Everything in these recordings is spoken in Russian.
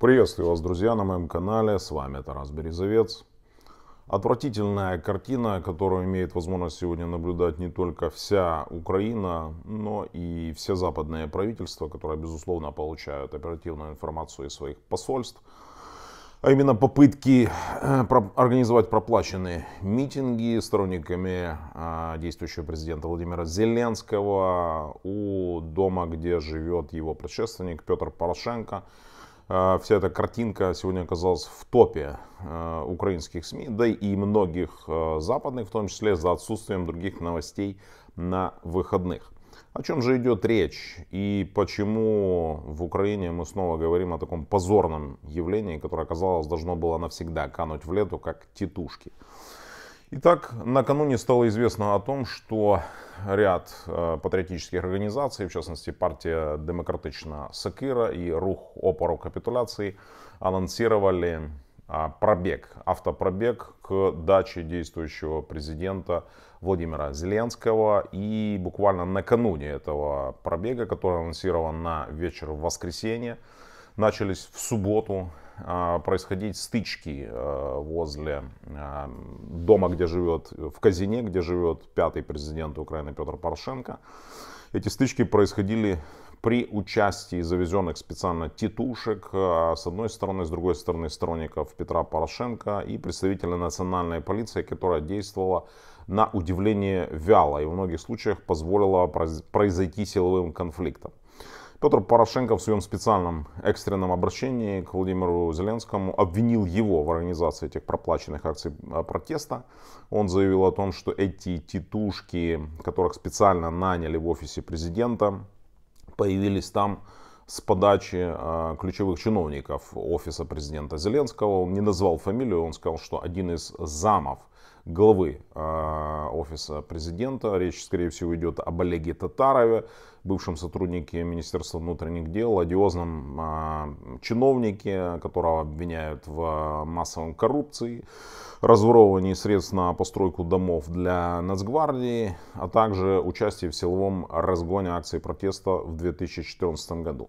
Приветствую вас, друзья, на моем канале. С вами Тарас Березовец. Отвратительная картина, которую имеет возможность сегодня наблюдать не только вся Украина, но и все западные правительства, которые, безусловно, получают оперативную информацию из своих посольств. А именно попытки э, организовать проплаченные митинги сторонниками э, действующего президента Владимира Зеленского у дома, где живет его предшественник Петр Порошенко. А, вся эта картинка сегодня оказалась в топе а, украинских СМИ, да и многих а, западных, в том числе за отсутствием других новостей на выходных. О чем же идет речь и почему в Украине мы снова говорим о таком позорном явлении, которое, оказалось, должно было навсегда кануть в лету, как тетушки? Итак, накануне стало известно о том, что ряд э, патриотических организаций, в частности партия Демократична Сакира и Рух опору капитуляции, анонсировали а, пробег, автопробег к даче действующего президента Владимира Зеленского. И буквально накануне этого пробега, который анонсирован на вечер в воскресенье, начались в субботу а, происходить стычки э, возле э, дома, где живет, в казине, где живет пятый президент Украины Петр Порошенко. Эти стычки происходили при участии завезенных специально титушек, э, с одной стороны, с другой стороны, сторонников Петра Порошенко и представителя национальной полиции, которая действовала на удивление вяло и в многих случаях позволила произойти силовым конфликтом. Петр Порошенко в своем специальном экстренном обращении к Владимиру Зеленскому обвинил его в организации этих проплаченных акций а, протеста. Он заявил о том, что эти титушки, которых специально наняли в офисе президента, появились там с подачи а, ключевых чиновников офиса президента Зеленского. Он не назвал фамилию, он сказал, что один из замов – главы а, офиса президента. Речь, скорее всего, идет об Олеге Татарове, бывшем сотруднике Министерства внутренних дел, одиозном а, чиновнике, которого обвиняют в массовом коррупции, разворовывании средств на постройку домов для Нацгвардии, а также участии в силовом разгоне акции протеста в 2014 году.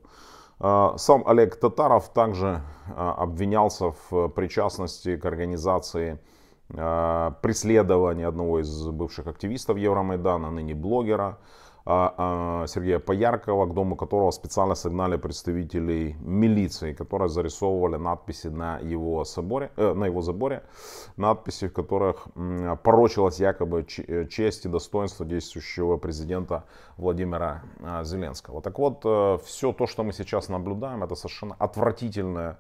А, сам Олег Татаров также обвинялся в причастности к организации а, преследование одного из бывших активистов Евромайдана, ныне блогера, а, а, Сергея Пояркова, к дому которого специально сигнали представителей милиции, которые зарисовывали надписи на его, соборе, э, на его заборе, надписи, в которых порочилась якобы э, честь и достоинство действующего президента Владимира Зеленского. Так вот, э, все то, что мы сейчас наблюдаем, это совершенно отвратительное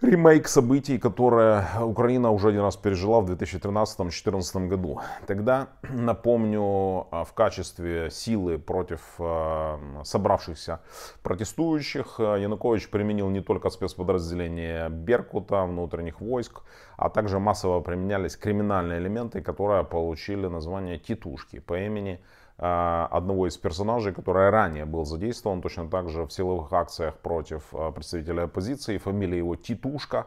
ремейк событий, которые Украина уже один раз пережила в 2013-2014 году. Тогда, напомню, а, в качестве силы против а, собравшихся протестующих а, Янукович применил не только спецподразделение Беркута, внутренних войск, а также массово применялись криминальные элементы, которые получили название «титушки» по имени а, одного из персонажей, который ранее был задействован точно так же в силовых акциях против а, представителя оппозиции. Фамилия его Титушка.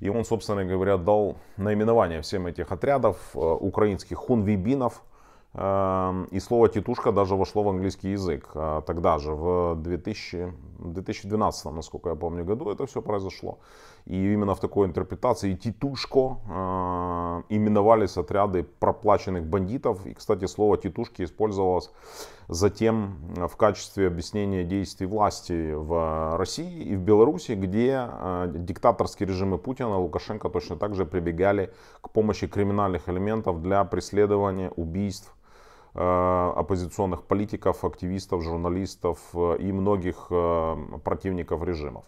И он, собственно говоря, дал наименование всем этих отрядов а, украинских хунвибинов – Эм, и слово "тетушка" даже вошло в английский язык. А, тогда же, в 2000, 2012, насколько я помню, году это все произошло. И именно в такой интерпретации "тетушко" э, именовались отряды проплаченных бандитов. И, кстати, слово «титушки» использовалось затем в качестве объяснения действий власти в России и в Беларуси, где э, диктаторские режимы Путина и Лукашенко точно так же прибегали к помощи криминальных элементов для преследования убийств Э, оппозиционных политиков, активистов, журналистов э, и многих э, противников режимов.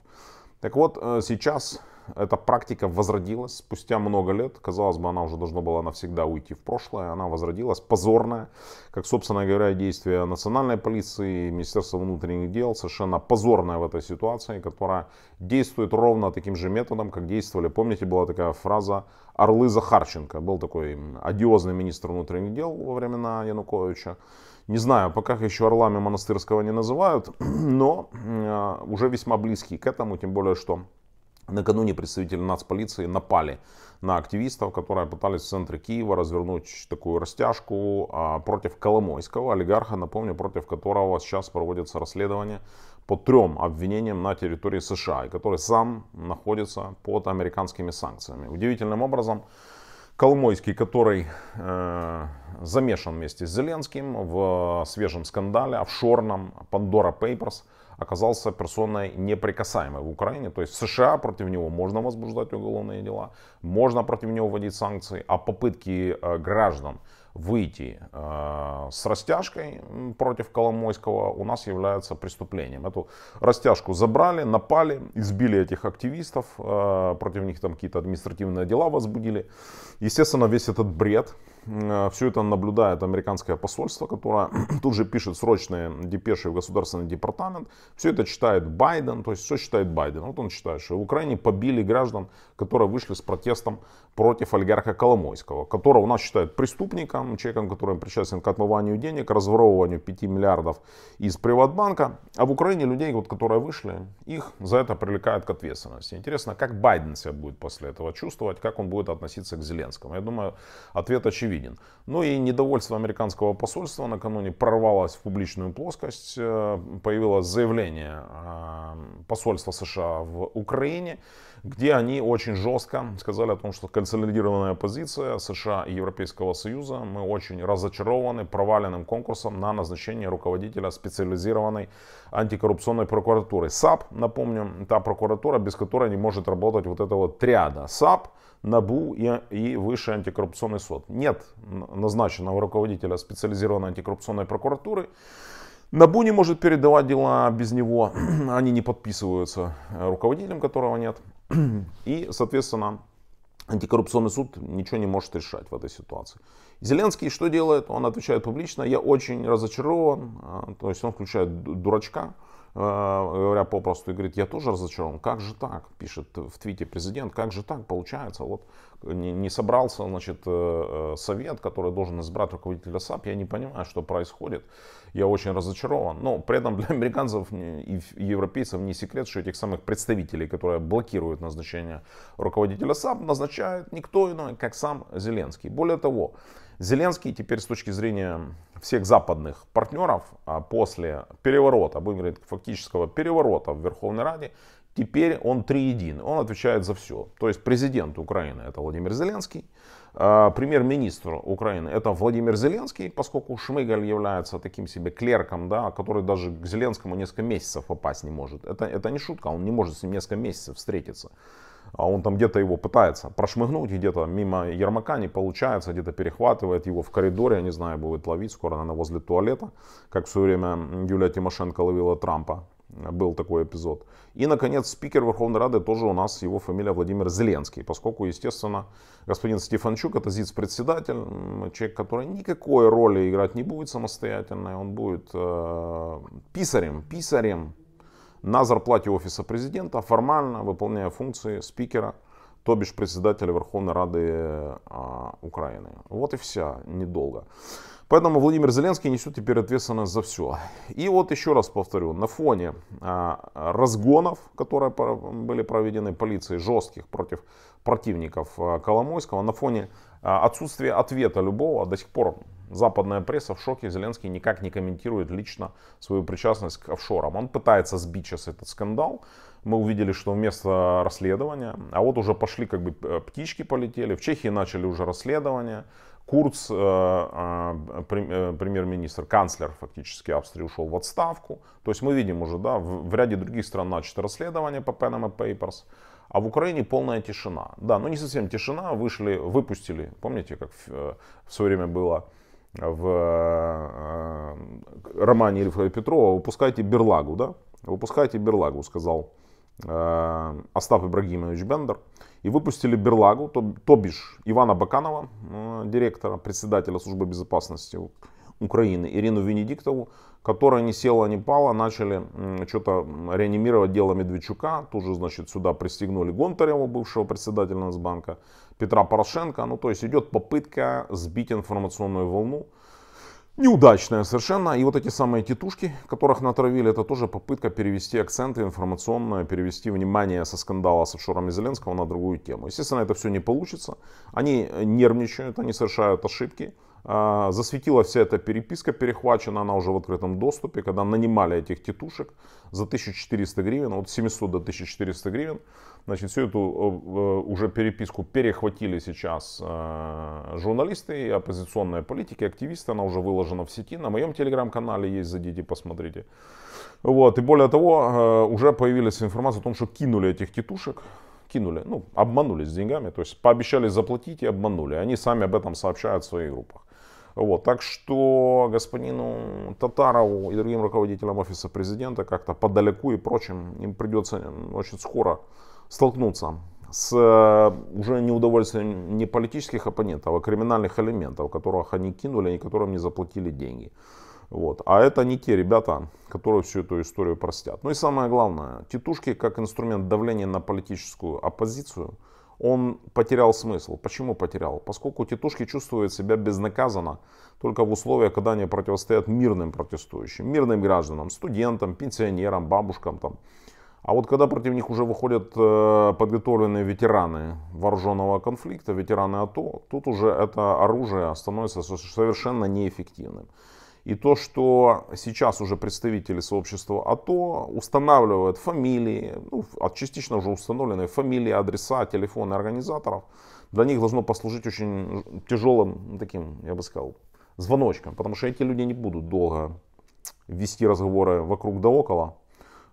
Так вот, сейчас эта практика возродилась спустя много лет. Казалось бы, она уже должна была навсегда уйти в прошлое. Она возродилась позорная, как, собственно говоря, действия национальной полиции, Министерства внутренних дел, совершенно позорная в этой ситуации, которая действует ровно таким же методом, как действовали. Помните, была такая фраза «Орлы Захарченко». Был такой одиозный министр внутренних дел во времена Януковича. Не знаю, пока их еще орлами монастырского не называют, но э, уже весьма близкий к этому, тем более, что Накануне представители нацполиции напали на активистов, которые пытались в центре Киева развернуть такую растяжку а, против Коломойского, олигарха, напомню, против которого сейчас проводится расследование по трем обвинениям на территории США, и который сам находится под американскими санкциями. Удивительным образом, Коломойский, который э, замешан вместе с Зеленским в свежем скандале, офшорном Pandora Papers, оказался персоной неприкасаемой в Украине. То есть в США против него можно возбуждать уголовные дела, можно против него вводить санкции, а попытки э, граждан выйти э, с растяжкой против Коломойского у нас является преступлением. Эту растяжку забрали, напали, избили этих активистов, э, против них там какие-то административные дела возбудили. Естественно, весь этот бред Э, все это наблюдает американское посольство, которое тут же пишет срочные депеши в государственный департамент. Все это читает Байден, то есть все читает Байден. Вот он считает, что в Украине побили граждан, которые вышли с протестом против олигарха Коломойского, которого у нас считают преступником, человеком, который причастен к отмыванию денег, разворовыванию 5 миллиардов из Приватбанка. А в Украине людей, вот, которые вышли, их за это привлекают к ответственности. Интересно, как Байден себя будет после этого чувствовать, как он будет относиться к Зеленскому. Я думаю, ответ очевиден очевиден. Ну и недовольство американского посольства накануне прорвалось в публичную плоскость. Э, появилось заявление э, посольства США в Украине, где они очень жестко сказали о том, что консолидированная позиция США и Европейского Союза, мы очень разочарованы проваленным конкурсом на назначение руководителя специализированной антикоррупционной прокуратуры. САП, напомню, та прокуратура, без которой не может работать вот эта вот триада. САП, НАБУ и, и Высший антикоррупционный суд. Нет назначенного руководителя специализированной антикоррупционной прокуратуры. НАБУ не может передавать дела без него, они не подписываются э, руководителем, которого нет. И, соответственно, антикоррупционный суд ничего не может решать в этой ситуации. Зеленский что делает? Он отвечает публично, я очень разочарован, э, то есть он включает дурачка, Э, говоря попросту, и говорит, я тоже разочарован, как же так, пишет в твите президент, как же так получается, вот не, не собрался, значит, э, э, совет, который должен избрать руководителя САП, я не понимаю, что происходит, я очень разочарован, но при этом для американцев и европейцев не секрет, что этих самых представителей, которые блокируют назначение руководителя САП, назначает никто иной, как сам Зеленский. Более того, Зеленский теперь с точки зрения всех западных партнеров а после переворота, будем говорить, фактического переворота в Верховной Раде, теперь он триедин, он отвечает за все. То есть президент Украины это Владимир Зеленский, а премьер-министр Украины это Владимир Зеленский, поскольку Шмыгаль является таким себе клерком, да, который даже к Зеленскому несколько месяцев попасть не может. Это, это не шутка, он не может с ним несколько месяцев встретиться а он там где-то его пытается прошмыгнуть, где-то мимо Ермака не получается, где-то перехватывает его в коридоре, я не знаю, будет ловить, скоро, она возле туалета, как в свое время Юлия Тимошенко ловила Трампа, был такой эпизод. И, наконец, спикер Верховной Рады тоже у нас, его фамилия Владимир Зеленский, поскольку, естественно, господин Стефанчук, это ЗИЦ-председатель, человек, который никакой роли играть не будет самостоятельно, он будет э, писарем, писарем, на зарплате офиса президента, формально выполняя функции спикера, то бишь председателя Верховной Рады а, Украины. Вот и вся недолго. Поэтому Владимир Зеленский несет теперь ответственность за все. И вот еще раз повторю, на фоне а, разгонов, которые были проведены полицией жестких против противников а, Коломойского, на фоне а, отсутствия ответа любого до сих пор Западная пресса в шоке. Зеленский никак не комментирует лично свою причастность к офшорам. Он пытается сбить сейчас этот скандал. Мы увидели, что вместо расследования, а вот уже пошли как бы э, птички полетели. В Чехии начали уже расследование. Курц, э, э, премьер-министр, канцлер фактически Австрии ушел в отставку. То есть мы видим уже, да, в, в ряде других стран начато расследование по Panama Papers. А в Украине полная тишина. Да, но ну не совсем тишина, вышли, выпустили, помните, как в, в свое время было в э, э, романе Ильфа Петрова «Выпускайте Берлагу», да? «Выпускайте Берлагу», сказал э, Остап Ибрагимович Бендер. И выпустили Берлагу, то, то бишь Ивана Баканова, директора, председателя службы безопасности Украины, Ирину Венедиктову, которая не села, не пала, начали что-то реанимировать дело Медведчука, тут же, значит, сюда пристегнули Гонтареву, бывшего председателя Нацбанка, Петра Порошенко. Ну, то есть идет попытка сбить информационную волну. Неудачная совершенно. И вот эти самые тетушки, которых натравили, это тоже попытка перевести акценты информационные, перевести внимание со скандала с офшорами Зеленского на другую тему. Естественно, это все не получится. Они нервничают, они совершают ошибки. А, засветила вся эта переписка, перехвачена она уже в открытом доступе, когда нанимали этих тетушек за 1400 гривен, от 700 до 1400 гривен. Значит, всю эту э, э, уже переписку перехватили сейчас э, журналисты и оппозиционные политики, активисты. Она уже выложена в сети, на моем телеграм-канале есть, зайдите, посмотрите. Вот, и более того, уже появилась информация о том, что кинули этих тетушек, кинули, ну, обманули с деньгами, то есть пообещали заплатить и обманули. Они сами об этом сообщают в своих группах. Вот, так что господину Татарову и другим руководителям офиса президента как-то подалеку и прочим им придется очень скоро столкнуться с э, уже неудовольствием не политических оппонентов, а криминальных элементов, которых они кинули и которым не заплатили деньги. Вот. А это не те ребята, которые всю эту историю простят. Ну и самое главное, тетушки как инструмент давления на политическую оппозицию – он потерял смысл. Почему потерял? Поскольку тетушки чувствуют себя безнаказанно только в условиях, когда они противостоят мирным протестующим, мирным гражданам, студентам, пенсионерам, бабушкам. Там. А вот когда против них уже выходят э, подготовленные ветераны вооруженного конфликта, ветераны АТО, тут уже это оружие становится совершенно неэффективным. И то, что сейчас уже представители сообщества АТО устанавливают фамилии, ну, а частично уже установленные фамилии, адреса, телефоны организаторов, для них должно послужить очень тяжелым ну, таким, я бы сказал, звоночком. Потому что эти люди не будут долго вести разговоры вокруг да около.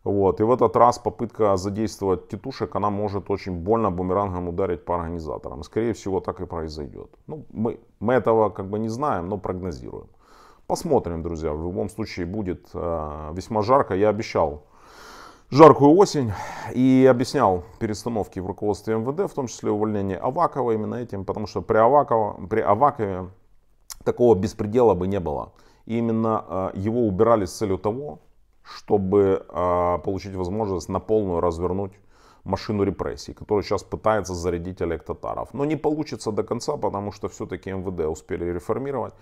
Вот. И в этот раз попытка задействовать тетушек, она может очень больно бумерангом ударить по организаторам. Скорее всего, так и произойдет. Ну, мы, мы этого как бы не знаем, но прогнозируем. Посмотрим, друзья. В любом случае будет э, весьма жарко. Я обещал жаркую осень и объяснял перестановки в руководстве МВД, в том числе увольнение Авакова именно этим, потому что при, Авакова, при Авакове такого беспредела бы не было. И именно э, его убирали с целью того, чтобы э, получить возможность на полную развернуть машину репрессий, которая сейчас пытается зарядить Олег Татаров. Но не получится до конца, потому что все-таки МВД успели реформировать.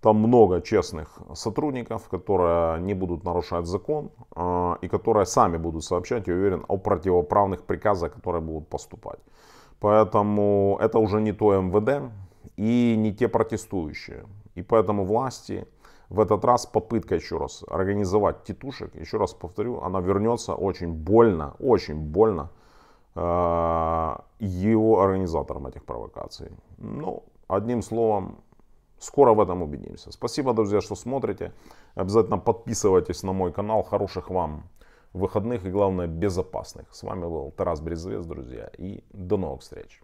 Там много честных сотрудников, которые не будут нарушать закон а, и которые сами будут сообщать, я уверен, о противоправных приказах, которые будут поступать. Поэтому это уже не то МВД и не те протестующие. И поэтому власти в этот раз попытка еще раз организовать титушек, еще раз повторю, она вернется очень больно, очень больно а, его организаторам этих провокаций. Ну, одним словом, Скоро в этом убедимся. Спасибо, друзья, что смотрите. Обязательно подписывайтесь на мой канал. Хороших вам выходных и, главное, безопасных. С вами был Тарас Березовец, друзья. И до новых встреч.